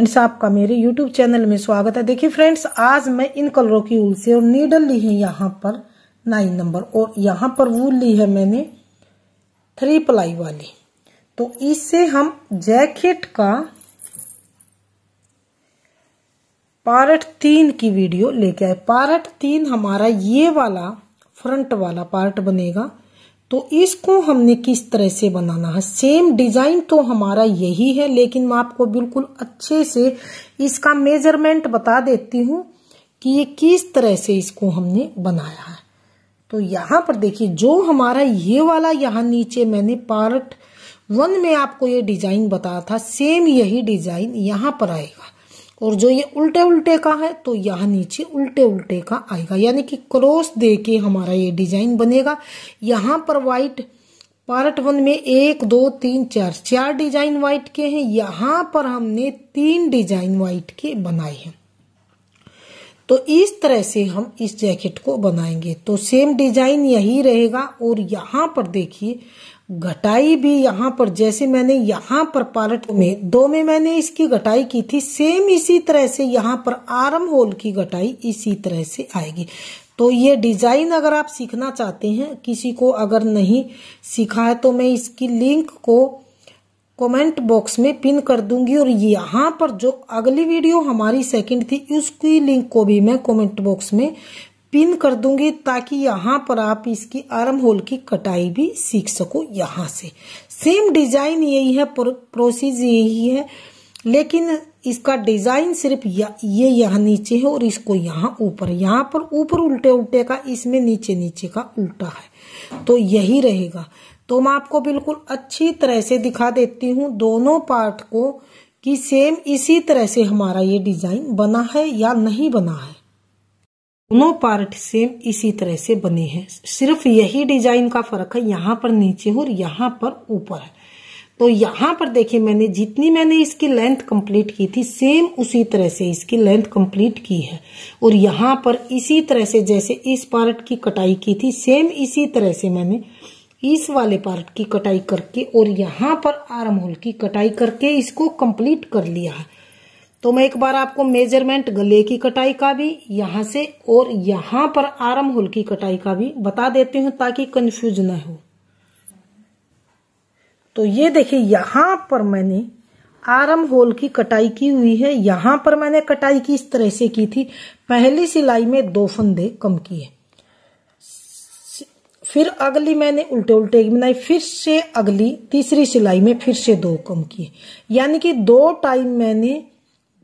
friends आपका मेरे YouTube channel में स्वागत है देखिए फ्रेंड्स आज मैं इन कलरों की उल से और नीडल ली है यहाँ पर नाइन नंबर और यहाँ पर वूल ली है मैंने थ्री प्लाई वाली तो इससे हम जैकेट का पार्ट तीन की वीडियो लेके आए पार्ट तीन हमारा ये वाला फ्रंट वाला पार्ट बनेगा तो इसको हमने किस तरह से बनाना है सेम डिजाइन तो हमारा यही है लेकिन मैं आपको बिल्कुल अच्छे से इसका मेजरमेंट बता देती हूं कि ये किस तरह से इसको हमने बनाया है तो यहां पर देखिए जो हमारा ये वाला यहां नीचे मैंने पार्ट वन में आपको ये डिजाइन बताया था सेम यही डिजाइन यहां पर आएगा और जो ये उल्टे उल्टे का है तो यहाँ नीचे उल्टे उल्टे का आएगा यानी कि क्रॉस दे के हमारा ये डिजाइन बनेगा यहाँ पर व्हाइट पार्ट वन में एक दो तीन चार चार डिजाइन व्हाइट के हैं यहाँ पर हमने तीन डिजाइन व्हाइट के बनाए हैं तो इस तरह से हम इस जैकेट को बनाएंगे तो सेम डिजाइन यही रहेगा और यहाँ पर देखिए घटाई भी यहाँ पर जैसे मैंने यहाँ पर पार्ट में दो में मैंने इसकी घटाई की थी सेम इसी तरह से यहाँ पर आर्म होल की घटाई इसी तरह से आएगी तो ये डिजाइन अगर आप सीखना चाहते हैं किसी को अगर नहीं सीखा है तो मैं इसकी लिंक को कमेंट बॉक्स में पिन कर दूंगी और यहाँ पर जो अगली वीडियो हमारी सेकंड थी उसकी लिंक को भी मैं कमेंट बॉक्स में पिन कर दूंगी ताकि यहाँ पर आप इसकी आर्म होल की कटाई भी सीख सको यहाँ से सेम डिजाइन यही है प्रोसेस यही है लेकिन इसका डिजाइन सिर्फ यह, ये यहाँ नीचे है और इसको यहाँ ऊपर यहाँ पर ऊपर उल्टे उल्टे का इसमें नीचे नीचे का उल्टा है तो यही रहेगा तो मैं आपको बिल्कुल अच्छी तरह से दिखा देती हूँ दोनों पार्ट को कि सेम इसी तरह से हमारा ये डिजाइन बना है या नहीं बना है दोनों पार्ट सेम इसी तरह से बने हैं सिर्फ यही डिजाइन का फर्क है यहाँ पर नीचे और यहाँ पर ऊपर है तो यहाँ पर देखिए मैंने जितनी मैंने इसकी लेंथ कंप्लीट की थी सेम उसी तरह से इसकी लेंथ कंप्लीट की है और यहाँ पर इसी तरह से जैसे इस पार्ट की कटाई की थी सेम इसी तरह से मैंने इस वाले पार्ट की कटाई करके और यहाँ पर आर्म होल की कटाई करके इसको कंप्लीट कर लिया है तो मैं एक बार आपको मेजरमेंट गले की कटाई का भी यहाँ से और यहाँ पर आर्म होल की कटाई का भी बता देती हूँ ताकि कंफ्यूज न हो तो ये देखिए यहाँ पर मैंने आर्म होल की कटाई की हुई है यहाँ पर मैंने कटाई की इस तरह से की थी पहली सिलाई में दो फंदे कम किए फिर अगली मैंने उल्टे उल्टे बनाई फिर से अगली तीसरी सिलाई में फिर से दो कम किए यानी कि दो टाइम मैंने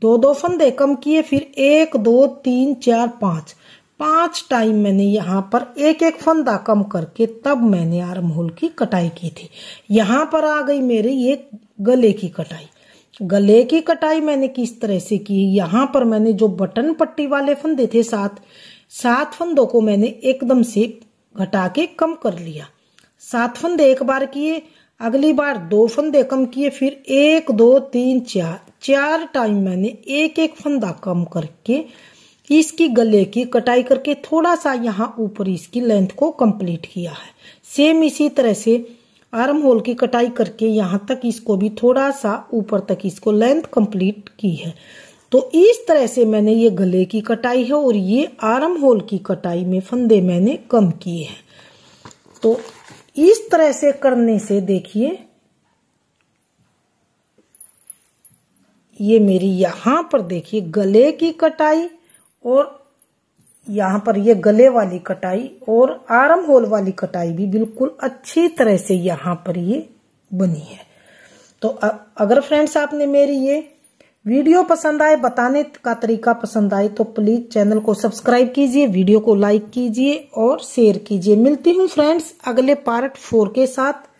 दो दो फंदे कम किए फिर एक दो तीन चार पांच पांच टाइम मैंने यहाँ पर एक एक फंदा कम करके तब मैंने आर्म होल की कटाई की थी यहाँ पर आ गई मेरी ये गले की कटाई गले की कटाई मैंने किस तरह से की यहाँ पर मैंने जो बटन पट्टी वाले फंदे थे सात सात फंदों को मैंने एकदम से घटा के कम कर लिया सात फंदे एक बार किए अगली बार दो फंदे कम किए फिर एक दो तीन चार चार टाइम मैंने एक एक फंदा कम करके इसकी गले की कटाई करके थोड़ा सा यहाँ ऊपर इसकी लेंथ को कंप्लीट किया है सेम इसी तरह से आर्म होल की कटाई करके यहाँ तक इसको भी थोड़ा सा ऊपर तक इसको लेंथ कंप्लीट की है तो इस तरह से मैंने ये गले की कटाई है और ये आर्म होल की कटाई में फंदे मैंने कम किए हैं तो इस तरह से करने से देखिए ये मेरी यहां पर देखिए गले की कटाई और यहां पर ये गले वाली कटाई और आर्म होल वाली कटाई भी बिल्कुल अच्छी तरह से यहां पर ये बनी है तो अगर फ्रेंड्स आपने मेरी ये वीडियो पसंद आए बताने का तरीका पसंद आए तो प्लीज चैनल को सब्सक्राइब कीजिए वीडियो को लाइक कीजिए और शेयर कीजिए मिलती हूँ फ्रेंड्स अगले पार्ट फोर के साथ